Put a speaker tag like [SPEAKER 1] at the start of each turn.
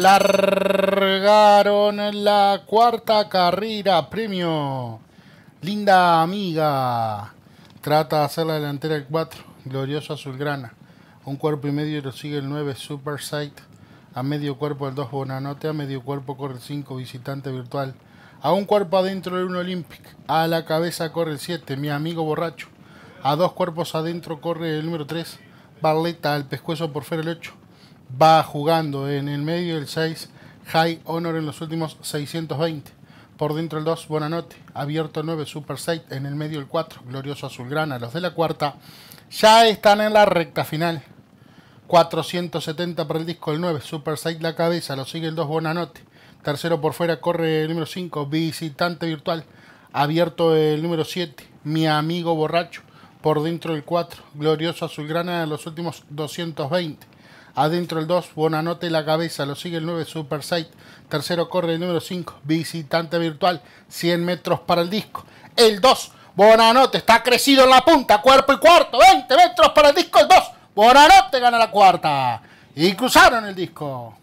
[SPEAKER 1] largaron la cuarta carrera premio. Linda amiga. Trata de hacer la delantera el 4, glorioso azulgrana. Un cuerpo y medio lo sigue el 9, Super Sight. A medio cuerpo el 2, Bonanote. A medio cuerpo corre el 5, visitante virtual. A un cuerpo adentro el 1, Olympic. A la cabeza corre el 7, mi amigo borracho. A dos cuerpos adentro corre el número 3, Barleta. Al pescuezo por fuera el 8 va jugando en el medio el 6 High Honor en los últimos 620. Por dentro el 2 Bonanote abierto 9 Super Sight en el medio el 4 Glorioso Azulgrana, los de la cuarta ya están en la recta final. 470 para el disco el 9 Super Sight la cabeza, lo sigue el 2 Bonanote Tercero por fuera corre el número 5 Visitante Virtual, abierto el número 7 Mi Amigo Borracho. Por dentro el 4, Glorioso Azulgrana en los últimos 220 Adentro el 2, Bonanote la cabeza, lo sigue el 9, Super Sight. Tercero corre el número 5, visitante virtual, 100 metros para el disco. El 2, Bonanote está crecido en la punta, cuerpo y cuarto, 20 metros para el disco el 2. Bonanote gana la cuarta. Y cruzaron el disco.